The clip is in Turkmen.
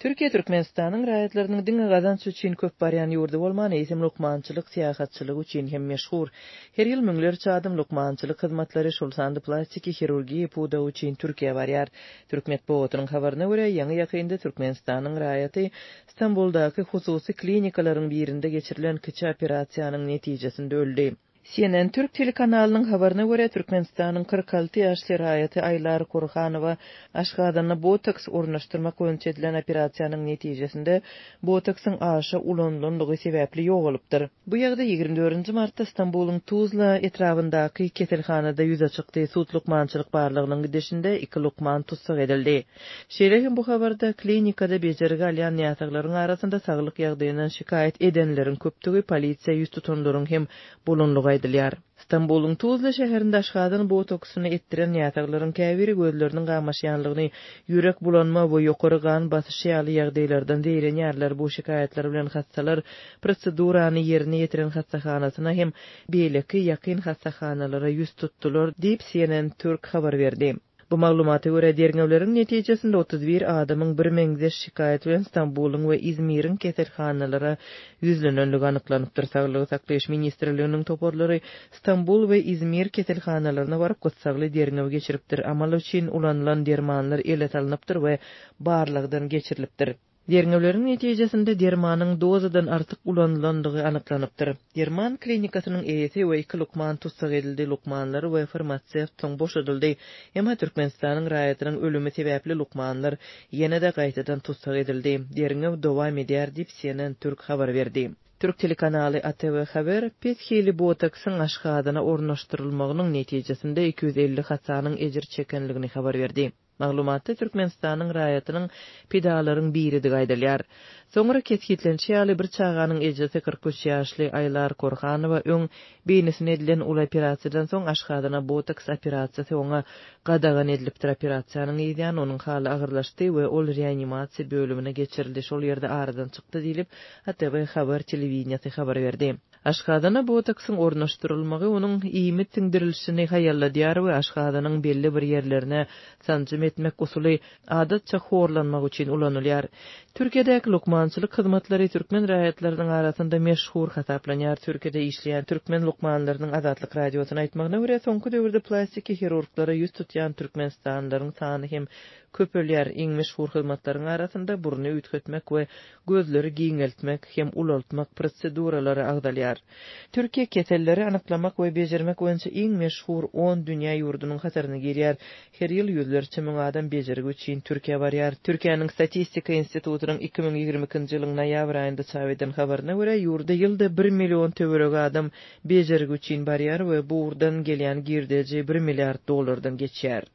Türkiye Türkmenistanyň raýatlarynyň diňe gazan süýçin köp barýan ýurdu bolmagy hem lukmançylyk syýahatçylyk üçin hem meşhur. Her ýyl müňler çadym lukmançylyk hyzmatlary şol sanda plastiki chirurgiýa puda üçin Türkiýe varyar. Türkmen Pawotunyň habarna görä, ýa Türkmenistanyň raýaty Istanbuldaky klinikalaryň birinde geçirilen kiçi operasiýanyň netijesinde öldi. CNN Türk telekanalının havarına göre Türkmenistan'ın 46 yaşlı rayeti Aylar Kurhanova aşkadını botoks ornaştırmak önç edilen operasyonun neticesinde botoksın ашы ulanlığı sebeple Bu yagda 24. Mart'ta İstanbul'un Tuzla etrafındaki Ketelhanada yüze çıktı Sud Lukmançılık Barlığı'nın gidişinde 2 Lukman tutsak edildi. Şerefin bu havarda klinikada becerge alayan niyatakların arasında sağlık şikayet edenlerin köptüğü polisiye yüz tutunlarının hem bulunluğu edilýär. Stambulun Tuzla şäherinde aşgadyn botoksyny etdiren ýataglaryň käwiri gözlerini gamaşýanlygyny, ýürek bulanma we ýokary gan basyşy ýaly ýagdaýlardan ýerler bu şikayetler bilen hassalar prosedurany ýerine ýetiren hassahanasyna hem beýleki ýakyn hassahanalara ýüz tutdylar diýip CNN Türk habar berdi. Bu maglumaty görä derňewleriň netijesinde 31 adamyň bir meňze şikayet bilen Stambuluň we Izmiriň keserhanalara ýüzlenenligi anyklanyp dur. Saglygy saklaýyş ministrliginiň toparlary Stambul we Izmir keserhanalaryna baryp gutsagly derňew geçiripdir. Amal üçin ulanylan dermanlar ele salynypdyr we barlygdan geçirilipdir. Dernöwlerin netijesinde dermanyň dozadan artyk ulanylandygy anyklanypdyr. Derman klinikasynyň EYTE we Lukman tutsag edildi, Lukmanlar we farmasiýet töň boşadyldy. Emma Türkmenistanyň raýatynyň ölümi sebäpli Lukmanlar ýene-de gaýtadan tutsak edildi. Derňe dowam edýär diýip senen türk habar berdi. Türk telekanaly ATV haber Petheli Botaksyň aşgadyna ornaşdyrylmagynyň netijesinde 250 hasanyň ejir çekenligini habar berdi. Маглуматты Түркменстанның райатының педаларын бейриді ғайдалар. Соңыры кеткетленші алы бір чағаның әжесі 43 яшлы Айлар Корханова өң бейнісін әділен ұл операциядан соң ашқадына ботокс операциясы оңа қадаған әділіптір операцияның едіян, оның халы ағырлашты өе ол реанимация бөліміні кетчірілді шол ерді арыдан чықты дейліп, әтті хабар хабар верді. Aşgadana botoksyň ornaşdyrylmagy onuň iýmit tindirilşini haýalladyar we aşgadanyň belli bir ýerlerine sanjym etmek usuly adatça horlanmak üçin ulanylýar. Türkiýedäki lukmançylyk hyzmatlary türkmen raýatlarynyň arasynda meşhur hasaplanýar. Türkiýede işleýän türkmen lukmanlarynyň Azatlyk radiosyna aýtmagyna görä soňky döwürde plastik hirurglara ýüz tutýan türkmenistanlaryň sany hem köpüler iň meşhur hyzmatlaryň arasynda burny ütkötmek we gözleri giňeltmek hem ulaltmak proseduralary agdalýar. Kesellar. Türkiye Kesellari anıklamak ve bezirmek oyuncu en meşhur 10 dünýä ýurdunyň hatarını geriyar. Her yıl yüzler çimun adam bezirgu için Türkiye var yar. Türkiye'nin Statistika İnstitutu'nun 2022 yılın nayavra ayında edilen habaryna görä, yurda yılda 1 MILLION tevrugu adam bezirgu çin bariyar ve bu urdan gelýän girdi 1 MILLIARD dollardan geçýär.